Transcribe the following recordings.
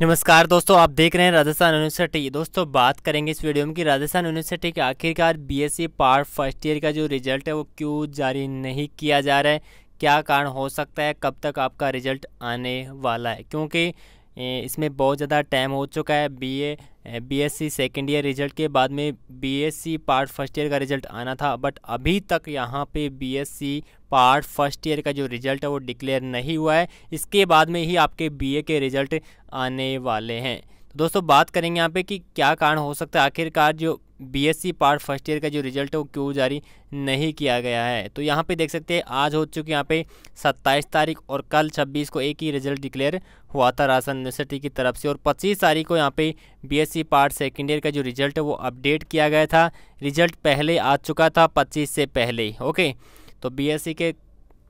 नमस्कार दोस्तों आप देख रहे हैं राजस्थान यूनिवर्सिटी दोस्तों बात करेंगे इस वीडियो में कि राजस्थान यूनिवर्सिटी के आखिरकार BSc e part first year का जो रिजल्ट है वो क्यों जारी नहीं किया जा रहा है क्या कारण हो सकता है कब तक आपका रिजल्ट आने वाला है क्योंकि इसमें बहुत ज़्यादा टाइम हो चुका है BA BSc second year result के बाद में बीएससी पार्ट फर्स्ट ईयर का रिजल्ट आना था बट अभी तक यहाँ पे बीएससी पार्ट फर्स्ट ईयर का जो रिजल्ट है वो डिक्लेयर नहीं हुआ है इसके बाद में ही आपके बीए के रिजल्ट आने वाले हैं तो दोस्तों बात करेंगे यहाँ पे कि क्या कारण हो सकता है आखिरकार जो बीएससी पार्ट फर्स्ट ईयर का जो रिजल्ट है वो क्यों जारी नहीं किया गया है तो यहाँ पे देख सकते हैं आज हो चुके यहाँ पे 27 तारीख और कल 26 को एक ही रिजल्ट डिक्लेयर हुआ था राजस्थान यूनिवर्सिटी की तरफ से और 25 तारीख को यहाँ पे बीएससी पार्ट सेकेंड ईयर का जो रिजल्ट है वो अपडेट किया गया था रिजल्ट पहले आ चुका था पच्चीस से पहले ओके तो बी के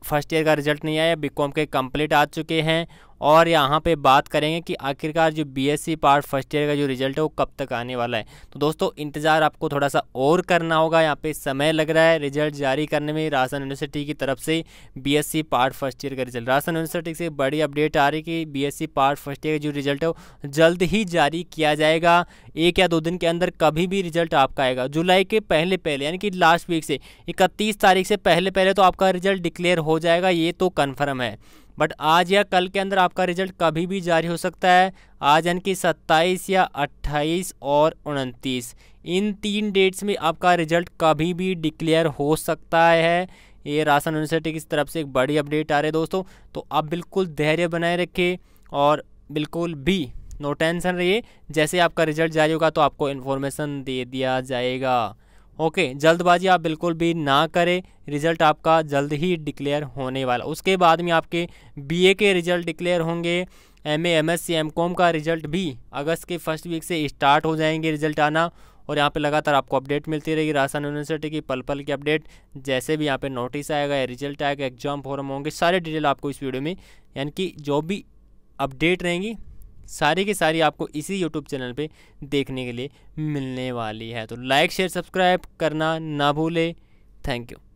फर्स्ट ईयर का रिजल्ट नहीं आया बी के कंप्लीट आ चुके हैं और यहाँ पे बात करेंगे कि आखिरकार जो बीएससी पार्ट फर्स्ट ईयर का जो रिजल्ट है वो कब तक आने वाला है तो दोस्तों इंतज़ार आपको थोड़ा सा और करना होगा यहाँ पे समय लग रहा है रिजल्ट जारी करने में राजस्थान यूनिवर्सिटी की तरफ से बीएससी पार्ट फर्स्ट ईयर का रिजल्ट राजस्थान यूनिवर्सिटी से बड़ी अपडेट आ रही कि बी पार्ट फर्स्ट ईयर का जो रिजल्ट है वो जल्द ही जारी किया जाएगा एक या दो दिन के अंदर कभी भी रिजल्ट आपका आएगा जुलाई के पहले पहले यानी कि लास्ट वीक से इकतीस तारीख से पहले पहले तो आपका रिजल्ट डिक्लेयर हो जाएगा ये तो कन्फर्म है बट आज या कल के अंदर आपका रिजल्ट कभी भी जारी हो सकता है आज यानी कि सत्ताईस या अट्ठाईस और उनतीस इन तीन डेट्स में आपका रिजल्ट कभी भी डिक्लेयर हो सकता है ये राशन यूनिवर्सिटी की तरफ से एक बड़ी अपडेट आ रही है दोस्तों तो आप बिल्कुल धैर्य बनाए रखिए और बिल्कुल भी नो टेंशन रहिए जैसे आपका रिजल्ट जारी होगा तो आपको इन्फॉर्मेशन दे दिया जाएगा ओके जल्दबाजी आप बिल्कुल भी ना करें रिज़ल्ट आपका जल्द ही डिक्लेयर होने वाला उसके बाद में आपके बीए के रिज़ल्ट डिक्लेयर होंगे M A M S C M com का रिज़ल्ट भी अगस्त के फर्स्ट वीक से स्टार्ट हो जाएंगे रिज़ल्ट आना और यहाँ पे लगातार आपको अपडेट मिलती रहेगी राजस्थान यूनिवर्सिटी की पल पल की अपडेट जैसे भी यहाँ पे नोटिस आएगा या रिजल्ट आएगा एग्जाम फॉरम होंगे सारे डिटेल आपको इस वीडियो में यानी कि जो भी अपडेट रहेंगी सारी की सारी आपको इसी YouTube चैनल पे देखने के लिए मिलने वाली है तो लाइक शेयर सब्सक्राइब करना ना भूले थैंक यू